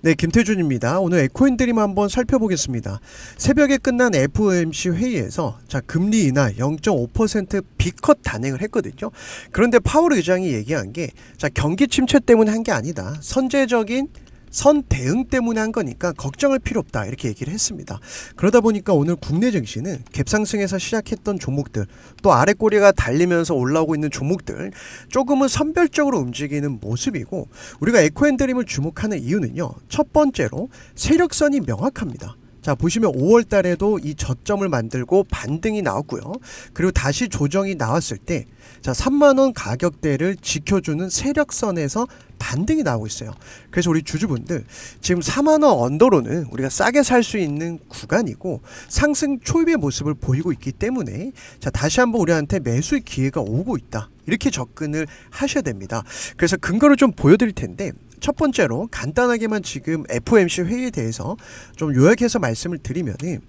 네, 김태준입니다. 오늘 에코인드림 한번 살펴보겠습니다. 새벽에 끝난 FOMC 회의에서 자 금리 인하 0.5% 비컷 단행을 했거든요. 그런데 파월 의장이 얘기한 게 자 경기 침체 때문 한게 아니다. 선제적인 선 대응 때문에 한 거니까 걱정할 필요 없다 이렇게 얘기를 했습니다. 그러다 보니까 오늘 국내 증시는 갭상승에서 시작했던 종목들 또 아래 꼬리가 달리면서 올라오고 있는 종목들 조금은 선별적으로 움직이는 모습이고 우리가 에코앤드림을 주목하는 이유는요. 첫 번째로 세력선이 명확합니다. 자 보시면 5월 달에도 이 저점을 만들고 반등이 나왔고요. 그리고 다시 조정이 나왔을 때자 3만원 가격대를 지켜주는 세력선에서 반등이 나오고 있어요. 그래서 우리 주주분들 지금 4만원 언더로는 우리가 싸게 살 수 있는 구간이고 상승 초입의 모습을 보이고 있기 때문에 자 다시 한번 우리한테 매수의 기회가 오고 있다. 이렇게 접근을 하셔야 됩니다. 그래서 근거를 좀 보여드릴 텐데 첫 번째로 간단하게만 지금 FOMC 회의에 대해서 좀 요약해서 말씀을 드리면은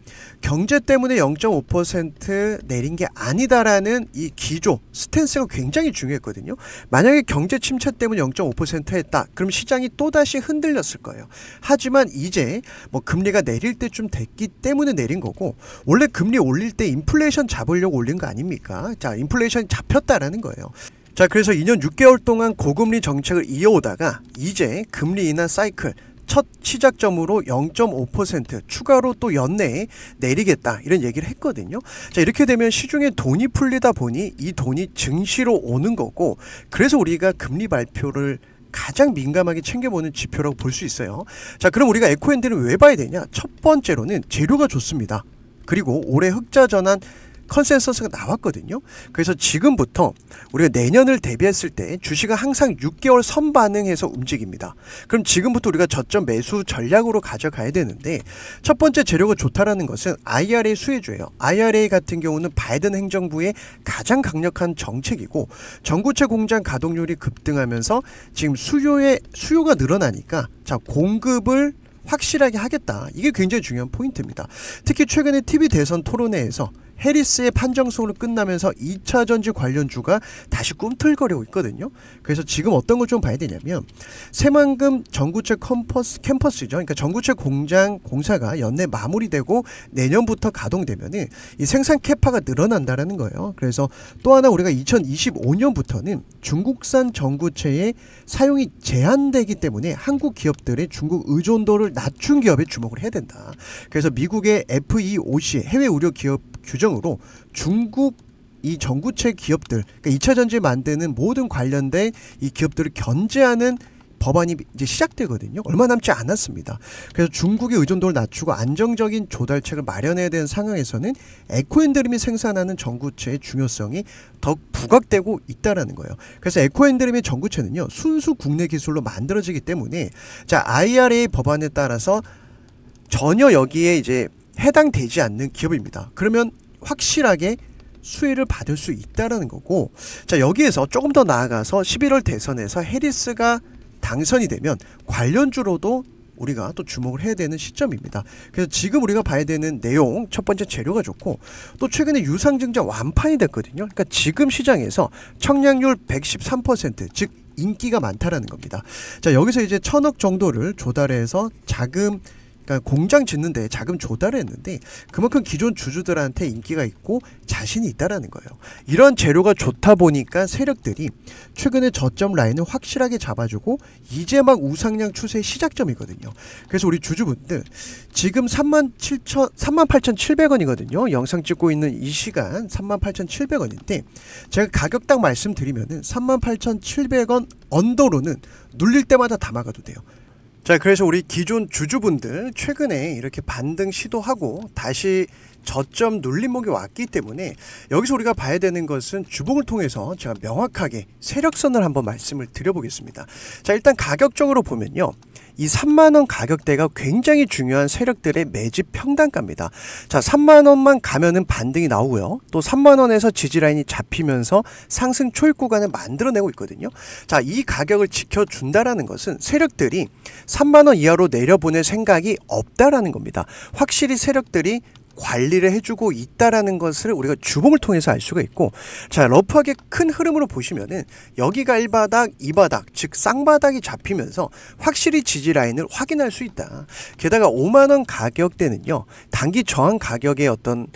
경제 때문에 0.5% 내린 게 아니다라는 이 기조 스탠스가 굉장히 중요했거든요. 만약에 경제 침체 때문에 0.5% 했다. 그럼 시장이 또다시 흔들렸을 거예요. 하지만 이제 뭐 금리가 내릴 때쯤 됐기 때문에 내린 거고 원래 금리 올릴 때 인플레이션 잡으려고 올린 거 아닙니까? 자, 인플레이션 잡혔다라는 거예요. 자, 그래서 2년 6개월 동안 고금리 정책을 이어오다가 이제 금리 인하 사이클 첫 시작점으로 0.5% 추가로 또 연내에 내리겠다 이런 얘기를 했거든요. 자 이렇게 되면 시중에 돈이 풀리다 보니 이 돈이 증시로 오는 거고 그래서 우리가 금리 발표를 가장 민감하게 챙겨보는 지표라고 볼 수 있어요. 자 그럼 우리가 에코엔드는 왜 봐야 되냐? 첫 번째로는 재료가 좋습니다. 그리고 올해 흑자 전환 컨센서스가 나왔거든요. 그래서 지금부터 우리가 내년을 대비했을 때 주식은 항상 6개월 선 반응해서 움직입니다. 그럼 지금부터 우리가 저점 매수 전략으로 가져가야 되는데 첫 번째 재료가 좋다라는 것은 IRA 수혜주예요. IRA 같은 경우는 바이든 행정부의 가장 강력한 정책이고 전구체 공장 가동률이 급등하면서 지금 수요의 수요가 늘어나니까 자 공급을 확실하게 하겠다. 이게 굉장히 중요한 포인트입니다. 특히 최근에 TV 대선 토론회에서 해리스의 판정승으로 끝나면서 2차 전지 관련주가 다시 꿈틀거리고 있거든요. 그래서 지금 어떤 걸 좀 봐야 되냐면 새만금 전구체 컴퍼스 캠퍼스죠. 그러니까 전구체 공장 공사가 연내 마무리되고 내년부터 가동되면이 생산 캐파가 늘어난다라는 거예요. 그래서 또 하나 우리가 2025년부터는 중국산 전구체의 사용이 제한되기 때문에 한국 기업들의 중국 의존도를 낮춘 기업에 주목을 해야 된다. 그래서 미국의 FEOC 해외 의료 기업 규정으로 중국 이 전구체 기업들, 그러니까 2차 전지 만드는 모든 관련된 이 기업들을 견제하는 법안이 이제 시작되거든요. 얼마 남지 않았습니다. 그래서 중국의 의존도를 낮추고 안정적인 조달책을 마련해야 되는 상황에서는 에코엔드림이 생산하는 전구체의 중요성이 더 부각되고 있다라는 거예요. 그래서 에코엔드림의 전구체는요. 순수 국내 기술로 만들어지기 때문에 자, IRA 법안에 따라서 전혀 여기에 이제 해당되지 않는 기업입니다. 그러면 확실하게 수혜를 받을 수 있다라는 거고 자 여기에서 조금 더 나아가서 11월 대선에서 해리스가 당선이 되면 관련주로도 우리가 또 주목을 해야 되는 시점입니다. 그래서 지금 우리가 봐야 되는 내용 첫 번째 재료가 좋고 또 최근에 유상증자 완판이 됐거든요. 그러니까 지금 시장에서 청량률 113%즉 인기가 많다라는 겁니다. 자 여기서 이제 천억 정도를 조달해서 자금 그러니까 공장 짓는데 자금 조달했는데 그만큼 기존 주주들한테 인기가 있고 자신이 있다라는 거예요. 이런 재료가 좋다 보니까 세력들이 최근에 저점 라인을 확실하게 잡아주고 이제 막 우상향 추세의 시작점이거든요. 그래서 우리 주주분들 지금 37,000 38,700원이거든요. 영상 찍고 있는 이 시간 38,700원인데 제가 가격 딱 말씀드리면은 38,700원 언더로는 눌릴 때마다 담아가도 돼요. 자, 그래서 우리 기존 주주분들 최근에 이렇게 반등 시도하고 다시 저점 눌림목이 왔기 때문에 여기서 우리가 봐야 되는 것은 주봉을 통해서 제가 명확하게 세력선을 한번 말씀을 드려보겠습니다. 자, 일단 가격적으로 보면요. 이 3만 원 가격대가 굉장히 중요한 세력들의 매집 평단가입니다. 자, 3만 원만 가면은 반등이 나오고요. 또 3만 원에서 지지 라인이 잡히면서 상승 초입 구간을 만들어내고 있거든요. 자, 이 가격을 지켜준다라는 것은 세력들이 3만 원 이하로 내려보낼 생각이 없다라는 겁니다. 확실히 세력들이 관리를 해주고 있다라는 것을 우리가 주봉을 통해서 알 수가 있고 자 러프하게 큰 흐름으로 보시면은 여기가 1바닥 2바닥 즉 쌍바닥이 잡히면서 확실히 지지라인을 확인할 수 있다 게다가 5만원 가격대는요 단기 저항 가격의 어떤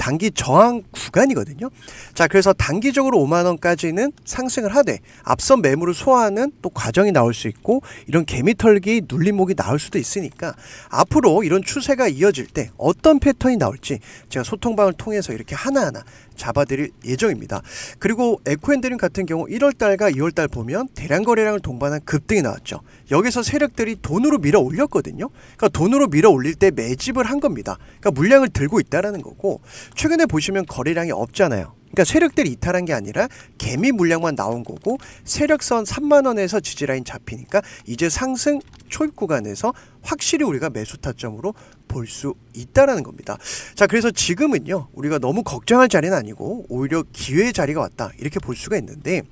단기 저항 구간이거든요. 자, 그래서 단기적으로 5만 원까지는 상승을 하되 앞선 매물을 소화하는 또 과정이 나올 수 있고 이런 개미털기 눌림목이 나올 수도 있으니까 앞으로 이런 추세가 이어질 때 어떤 패턴이 나올지 제가 소통방을 통해서 이렇게 하나하나 잡아드릴 예정입니다. 그리고 에코엔드림 같은 경우 1월달과 2월달 보면 대량 거래량을 동반한 급등이 나왔죠. 여기서 세력들이 돈으로 밀어 올렸거든요. 그러니까 돈으로 밀어 올릴 때 매집을 한 겁니다. 그러니까 물량을 들고 있다라는 거고 최근에 보시면 거래량이 없잖아요. 그러니까 세력들이 이탈한 게 아니라 개미 물량만 나온 거고 세력선 3만 원에서 지지라인 잡히니까 이제 상승 초입 구간에서 확실히 우리가 매수 타점으로 볼 수 있다라는 겁니다. 자, 그래서 지금은요. 우리가 너무 걱정할 자리는 아니고 오히려 기회의 자리가 왔다. 이렇게 볼 수가 있는데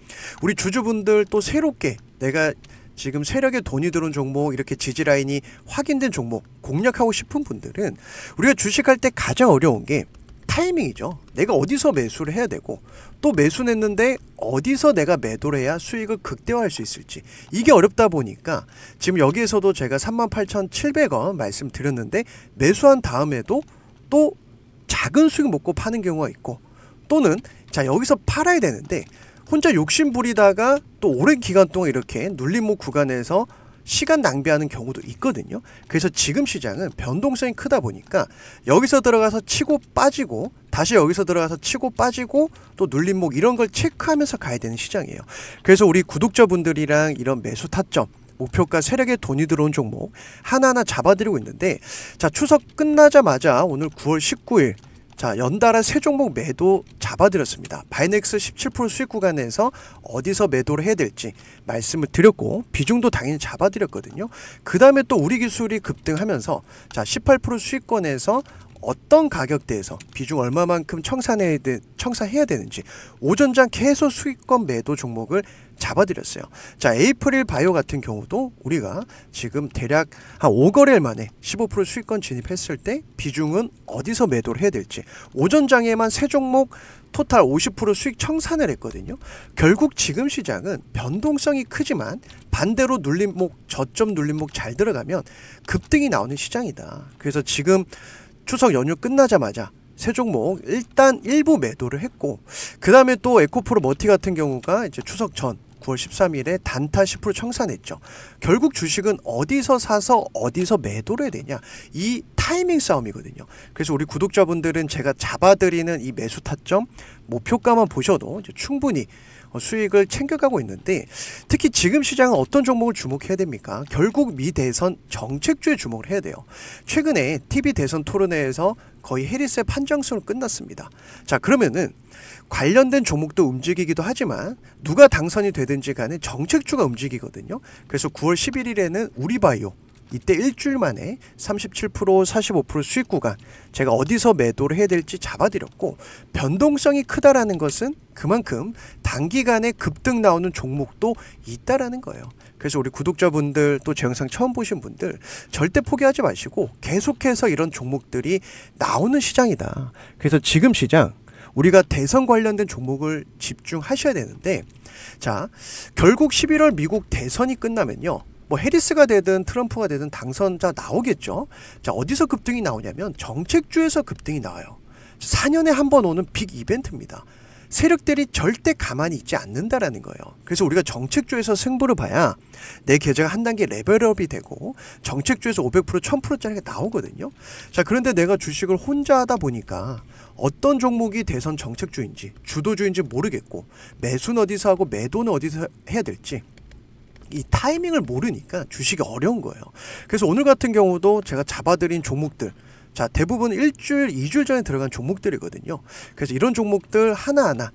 우리 주주분들 또 새롭게 내가 지금 세력에 돈이 들어온 종목 이렇게 지지라인이 확인된 종목 공략하고 싶은 분들은 우리가 주식할 때 가장 어려운 게 타이밍이죠. 내가 어디서 매수를 해야 되고 또 매수를 했는데 어디서 내가 매도를 해야 수익을 극대화할 수 있을지 이게 어렵다 보니까 지금 여기에서도 제가 38,700원 말씀드렸는데 매수한 다음에도 또 작은 수익 먹고 파는 경우가 있고 또는 자 여기서 팔아야 되는데 혼자 욕심 부리다가 또 오랜 기간 동안 이렇게 눌림목 구간에서 시간 낭비하는 경우도 있거든요. 그래서 지금 시장은 변동성이 크다 보니까 여기서 들어가서 치고 빠지고 다시 여기서 들어가서 치고 빠지고 또 눌림목 이런 걸 체크하면서 가야 되는 시장이에요. 그래서 우리 구독자분들이랑 이런 매수 타점 목표가 세력에 돈이 들어온 종목 하나하나 잡아드리고 있는데 자 추석 끝나자마자 오늘 9월 19일 자 연달아 세 종목 매도 잡아드렸습니다. 바이넥스 17% 수익 구간에서 어디서 매도를 해야 될지 말씀을 드렸고 비중도 당연히 잡아드렸거든요. 그 다음에 또 우리 기술이 급등하면서 자18% 수익권에서 어떤 가격대에서 비중 얼마만큼 청산해야, 되, 청산해야 되는지 오전장 계속 수익권 매도 종목을 잡아드렸어요. 자, 에이프릴 바이오 같은 경우도 우리가 지금 대략 한 5거래일 만에 15% 수익권 진입했을 때 비중은 어디서 매도를 해야 될지 오전장에만 세 종목 토탈 50% 수익 청산을 했거든요. 결국 지금 시장은 변동성이 크지만 반대로 눌림목 저점 눌림목 잘 들어가면 급등이 나오는 시장이다. 그래서 지금 추석 연휴 끝나자마자 세 종목 일단 일부 매도를 했고 그 다음에 또 에코프로 머티 같은 경우가 이제 추석 전 9월 13일에 단타 10% 청산했죠. 결국 주식은 어디서 사서 어디서 매도를 해야 되냐. 이 타이밍 싸움이거든요. 그래서 우리 구독자분들은 제가 잡아드리는 이 매수 타점, 목표가만 보셔도 충분히 어, 수익을 챙겨가고 있는데 특히 지금 시장은 어떤 종목을 주목해야 됩니까? 결국 미 대선 정책주에 주목을 해야 돼요. 최근에 TV 대선 토론회에서 거의 해리스의 판정승으로 끝났습니다. 자 그러면은 관련된 종목도 움직이기도 하지만 누가 당선이 되든지 간에 정책주가 움직이거든요. 그래서 9월 11일에는 우리바이오 이때 일주일 만에 37% 45% 수익 구간 제가 어디서 매도를 해야 될지 잡아드렸고 변동성이 크다라는 것은 그만큼 단기간에 급등 나오는 종목도 있다라는 거예요. 그래서 우리 구독자분들 또 제 영상 처음 보신 분들 절대 포기하지 마시고 계속해서 이런 종목들이 나오는 시장이다. 그래서 지금 시장 우리가 대선 관련된 종목을 집중하셔야 되는데 자 결국 11월 미국 대선이 끝나면요 뭐 해리스가 되든 트럼프가 되든 당선자 나오겠죠. 자, 어디서 급등이 나오냐면 정책주에서 급등이 나와요. 4년에 한 번 오는 빅 이벤트입니다. 세력들이 절대 가만히 있지 않는다라는 거예요. 그래서 우리가 정책주에서 승부를 봐야 내 계좌가 한 단계 레벨업이 되고 정책주에서 500% 1000%짜리가 나오거든요. 자, 그런데 내가 주식을 혼자 하다 보니까 어떤 종목이 대선 정책주인지 주도주인지 모르겠고 매수는 어디서 하고 매도는 어디서 해야 될지 이 타이밍을 모르니까 주식이 어려운 거예요. 그래서 오늘 같은 경우도 제가 잡아드린 종목들 자 대부분 일주일, 이주일 전에 들어간 종목들이거든요. 그래서 이런 종목들 하나하나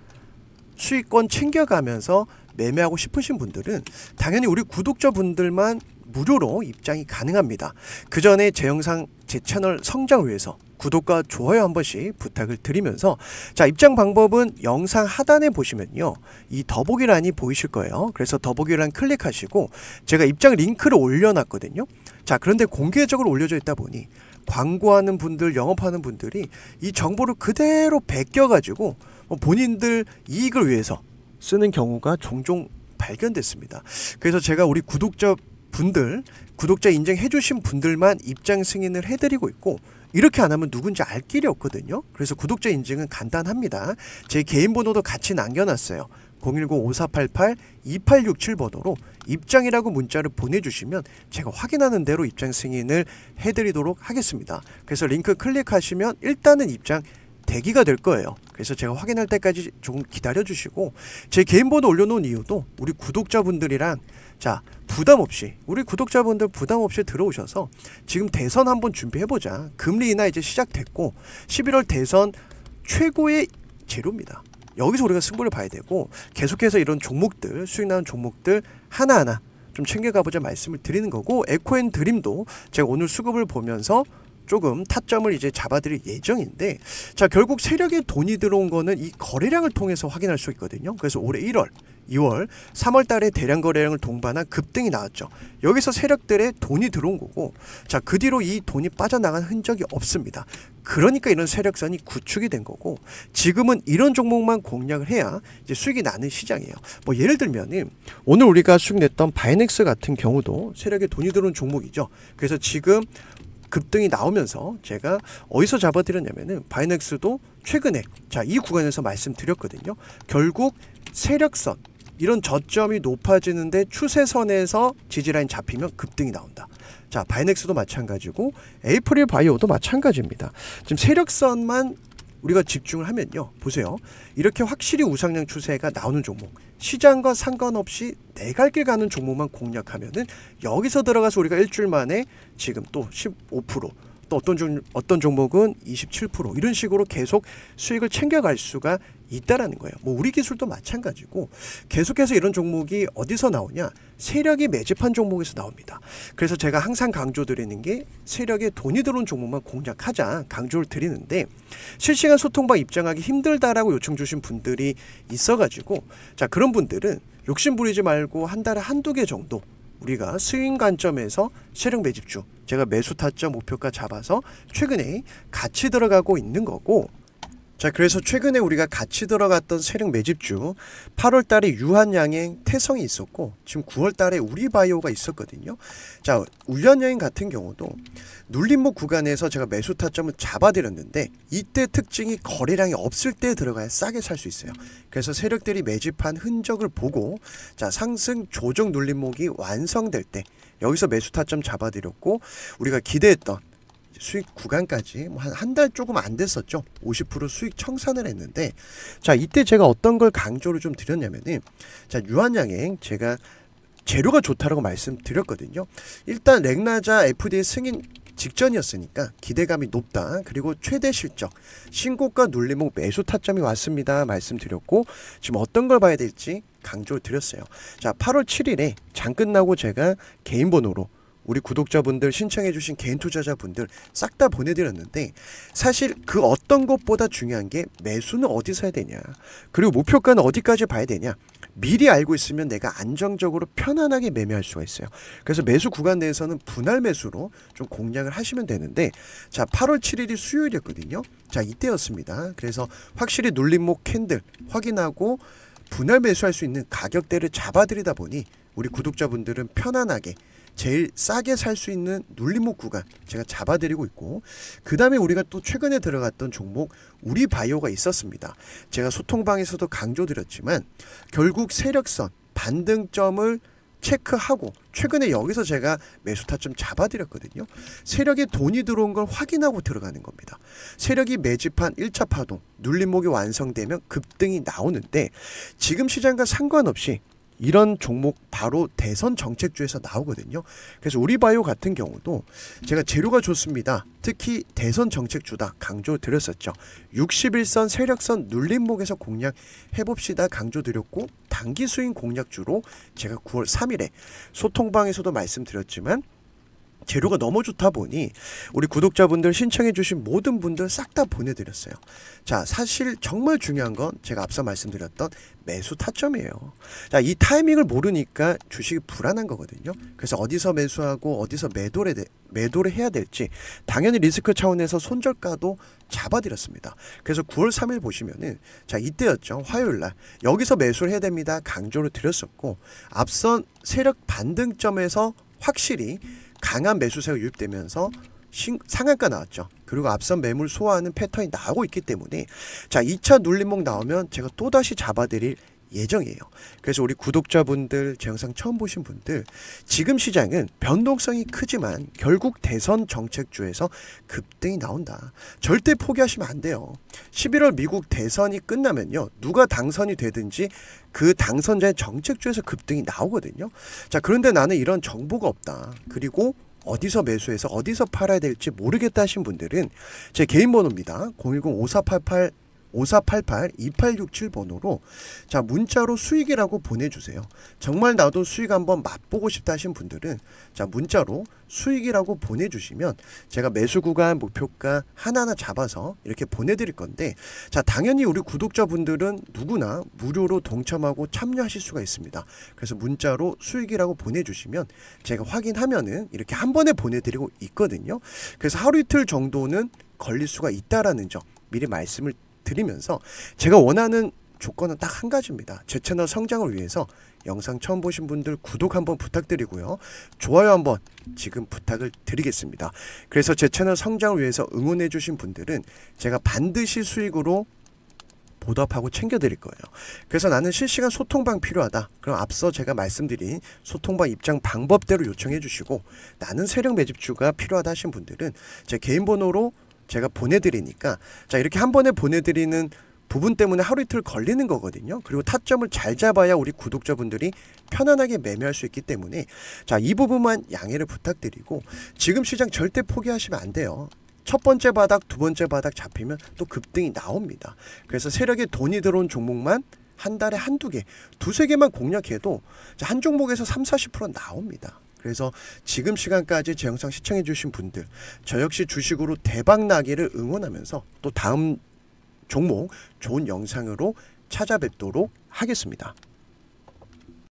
수익권 챙겨가면서 매매하고 싶으신 분들은 당연히 우리 구독자분들만 무료로 입장이 가능합니다. 그 전에 제 영상 제 채널 성장을 위해서 구독과 좋아요 한 번씩 부탁을 드리면서 자 입장 방법은 영상 하단에 보시면요 이 더보기란이 보이실 거예요 그래서 더보기란 클릭하시고 제가 입장 링크를 올려놨거든요 자 그런데 공개적으로 올려져 있다 보니 광고하는 분들 영업하는 분들이 이 정보를 그대로 베껴 가지고 뭐 본인들 이익을 위해서 쓰는 경우가 종종 발견됐습니다 그래서 제가 우리 구독자 분들 구독자 인증해 주신 분들만 입장 승인을 해드리고 있고 이렇게 안 하면 누군지 알 길이 없거든요. 그래서 구독자 인증은 간단합니다. 제 개인 번호도 같이 남겨놨어요. 010-5488-2867번호로 입장이라고 문자를 보내주시면 제가 확인하는 대로 입장 승인을 해드리도록 하겠습니다. 그래서 링크 클릭하시면 일단은 입장 대기가 될 거예요. 그래서 제가 확인할 때까지 조금 기다려 주시고 제 개인 번호 올려놓은 이유도 우리 구독자분들이랑 자 부담 없이 우리 구독자분들 부담 없이 들어오셔서 지금 대선 한번 준비해보자 금리 인하 이제 시작됐고 11월 대선 최고의 재료입니다 여기서 우리가 승부를 봐야 되고 계속해서 이런 종목들 수익 나는 종목들 하나하나 좀 챙겨가보자 말씀을 드리는 거고 에코앤 드림도 제가 오늘 수급을 보면서 조금 타점을 이제 잡아드릴 예정인데 자 결국 세력의 돈이 들어온 거는 이 거래량을 통해서 확인할 수 있거든요 그래서 올해 1월 2월, 3월 달에 대량 거래량을 동반한 급등이 나왔죠. 여기서 세력들의 돈이 들어온 거고, 자, 그 뒤로 이 돈이 빠져나간 흔적이 없습니다. 그러니까 이런 세력선이 구축이 된 거고, 지금은 이런 종목만 공략을 해야 이제 수익이 나는 시장이에요. 뭐 예를 들면 오늘 우리가 수익 냈던 바이넥스 같은 경우도 세력의 돈이 들어온 종목이죠. 그래서 지금 급등이 나오면서 제가 어디서 잡아드렸냐면은 바이넥스도 최근에 자이 구간에서 말씀드렸거든요. 결국 세력선 이런 저점이 높아지는데 추세선에서 지지라인 잡히면 급등이 나온다. 자, 바이넥스도 마찬가지고 에이프릴 바이오도 마찬가지입니다. 지금 세력선만 우리가 집중을 하면요. 보세요. 이렇게 확실히 우상향 추세가 나오는 종목. 시장과 상관없이 내갈 길 가는 종목만 공략하면은 여기서 들어가서 우리가 일주일 만에 지금 또15% 또 어떤 종, 어떤 종목은 27% 이런 식으로 계속 수익을 챙겨갈 수가 있다라는 거예요. 뭐 우리 기술도 마찬가지고 계속해서 이런 종목이 어디서 나오냐? 세력이 매집한 종목에서 나옵니다. 그래서 제가 항상 강조드리는 게 세력에 돈이 들어온 종목만 공략하자 강조를 드리는데 실시간 소통방 입장하기 힘들다라고 요청 주신 분들이 있어가지고 자 그런 분들은 욕심 부리지 말고 한 달에 한두 개 정도 우리가 스윙 관점에서 세력 매집주 제가 매수 타점 목표가 잡아서 최근에 같이 들어가고 있는 거고 자 그래서 최근에 우리가 같이 들어갔던 세력 매집주 8월 달에 유한양행 태성이 있었고 지금 9월 달에 우리바이오가 있었거든요 자우한여행 같은 경우도 눌림목 구간에서 제가 매수 타점을 잡아드렸는데 이때 특징이 거래량이 없을 때 들어가야 싸게 살 수 있어요 그래서 세력들이 매집한 흔적을 보고 자 상승 조정 눌림목이 완성될 때 여기서 매수 타점 잡아드렸고 우리가 기대했던 수익 구간까지 뭐 한한 달 조금 안 됐었죠. 50% 수익 청산을 했는데 자 이때 제가 어떤 걸 강조를 좀 드렸냐면은 자 유한양행 제가 재료가 좋다라고 말씀드렸거든요. 일단 렉나자 FDA 승인 직전이었으니까 기대감이 높다. 그리고 최대 실적, 신고가 눌림목 매수 타점이 왔습니다. 말씀드렸고 지금 어떤 걸 봐야 될지 강조를 드렸어요. 자, 8월 7일에 장 끝나고 제가 개인 번호로 우리 구독자분들 신청해주신 개인 투자자분들 싹 다 보내드렸는데 사실 그 어떤 것보다 중요한 게 매수는 어디서 해야 되냐 그리고 목표가는 어디까지 봐야 되냐 미리 알고 있으면 내가 안정적으로 편안하게 매매할 수가 있어요. 그래서 매수 구간 내에서는 분할 매수로 좀 공략을 하시면 되는데 자 8월 7일이 수요일이었거든요. 자 이때였습니다. 그래서 확실히 눌림목 캔들 확인하고 분할 매수할 수 있는 가격대를 잡아드리다 보니 우리 구독자분들은 편안하게 제일 싸게 살 수 있는 눌림목 구간 제가 잡아드리고 있고 그 다음에 우리가 또 최근에 들어갔던 종목 우리 바이오가 있었습니다. 제가 소통방에서도 강조드렸지만 결국 세력선 반등점을 체크하고 최근에 여기서 제가 매수 타점 잡아드렸거든요. 세력에 돈이 들어온 걸 확인하고 들어가는 겁니다. 세력이 매집한 1차 파동, 눌림목이 완성되면 급등이 나오는데 지금 시장과 상관없이 이런 종목 바로 대선 정책주에서 나오거든요. 그래서 우리바이오 같은 경우도 제가 재료가 좋습니다. 특히 대선 정책주다 강조드렸었죠. 61선 세력선 눌림목에서 공략해봅시다 강조드렸고 단기 수익 공략주로 제가 9월 3일에 소통방에서도 말씀드렸지만 재료가 너무 좋다 보니 우리 구독자분들 신청해주신 모든 분들 싹 다 보내드렸어요. 자, 사실 정말 중요한 건 제가 앞서 말씀드렸던 매수 타점이에요. 자, 이 타이밍을 모르니까 주식이 불안한 거거든요. 그래서 어디서 매수하고 어디서 매도를, 매도를 해야 될지 당연히 리스크 차원에서 손절가도 잡아드렸습니다. 그래서 9월 3일 보시면은 자, 이때였죠. 화요일 날 여기서 매수를 해야 됩니다. 강조를 드렸었고 앞선 세력 반등점에서 확실히 강한 매수세가 유입되면서 신, 상한가 나왔죠. 그리고 앞선 매물 소화하는 패턴이 나오고 있기 때문에 자 2차 눌림목 나오면 제가 또다시 잡아드릴 예정이에요. 그래서 우리 구독자분들, 제 영상 처음 보신 분들, 지금 시장은 변동성이 크지만 결국 대선 정책주에서 급등이 나온다. 절대 포기하시면 안 돼요. 11월 미국 대선이 끝나면요. 누가 당선이 되든지 그 당선자의 정책주에서 급등이 나오거든요. 자, 그런데 나는 이런 정보가 없다. 그리고 어디서 매수해서 어디서 팔아야 될지 모르겠다 하신 분들은 제 개인 번호입니다. 010-5488 5488-2867번호로 자 문자로 수익이라고 보내주세요. 정말 나도 수익 한번 맛보고 싶다 하신 분들은 자 문자로 수익이라고 보내주시면 제가 매수 구간 목표가 하나하나 잡아서 이렇게 보내드릴 건데 자 당연히 우리 구독자분들은 누구나 무료로 동참하고 참여하실 수가 있습니다. 그래서 문자로 수익이라고 보내주시면 제가 확인하면은 이렇게 한 번에 보내드리고 있거든요. 그래서 하루 이틀 정도는 걸릴 수가 있다라는 점 미리 말씀을 드리겠습니다. 드리면서 제가 원하는 조건은 딱 한 가지입니다. 제 채널 성장을 위해서 영상 처음 보신 분들 구독 한번 부탁드리고요. 좋아요 한번 지금 부탁을 드리겠습니다. 그래서 제 채널 성장을 위해서 응원해 주신 분들은 제가 반드시 수익으로 보답하고 챙겨드릴 거예요. 그래서 나는 실시간 소통방 필요하다. 그럼 앞서 제가 말씀드린 소통방 입장 방법대로 요청해 주시고 나는 세력 매집주가 필요하다 하신 분들은 제 개인 번호로 제가 보내드리니까 자 이렇게 한 번에 보내드리는 부분 때문에 하루 이틀 걸리는 거거든요. 그리고 타점을 잘 잡아야 우리 구독자분들이 편안하게 매매할 수 있기 때문에 자 이 부분만 양해를 부탁드리고 지금 시장 절대 포기하시면 안 돼요. 첫 번째 바닥, 두 번째 바닥 잡히면 또 급등이 나옵니다. 그래서 세력에 돈이 들어온 종목만 한 달에 한두 개, 두 세 개만 공략해도 한 종목에서 3, 40% 나옵니다. 그래서 지금 시간까지 제 영상 시청해주신 분들 저 역시 주식으로 대박 나기를 응원하면서 또 다음 종목 좋은 영상으로 찾아뵙도록 하겠습니다.